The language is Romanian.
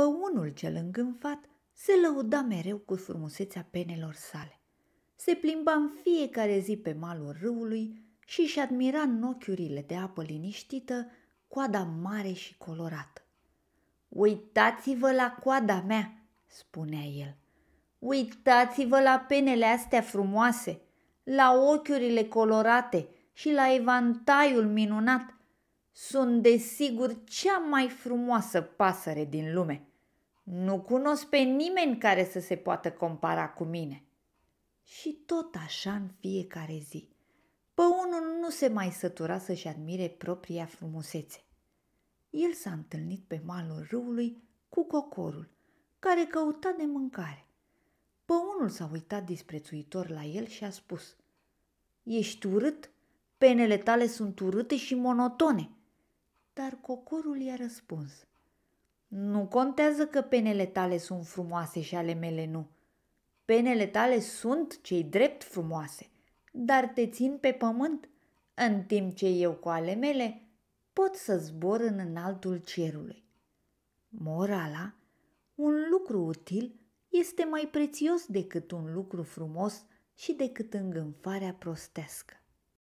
unul cel îngânfat se lăuda mereu cu frumusețea penelor sale. Se plimba în fiecare zi pe malul râului și își admira în ochiurile de apă liniștită coada mare și colorată. Uitați-vă la coada mea, spunea el. Uitați-vă la penele astea frumoase, la ochiurile colorate și la evantaiul minunat sunt desigur cea mai frumoasă pasăre din lume. Nu cunosc pe nimeni care să se poată compara cu mine. Și tot așa în fiecare zi. unul nu se mai sătura să-și admire propria frumusețe. El s-a întâlnit pe malul râului cu cocorul, care căuta de mâncare. unul s-a uitat disprețuitor la el și a spus – Ești urât? Penele tale sunt urâte și monotone. Dar cocorul i-a răspuns. Nu contează că penele tale sunt frumoase și ale mele nu. Penele tale sunt cei drept frumoase, dar te țin pe pământ, în timp ce eu cu ale mele pot să zbor în înaltul cerului. Morala, un lucru util este mai prețios decât un lucru frumos și decât îngânfarea prostească.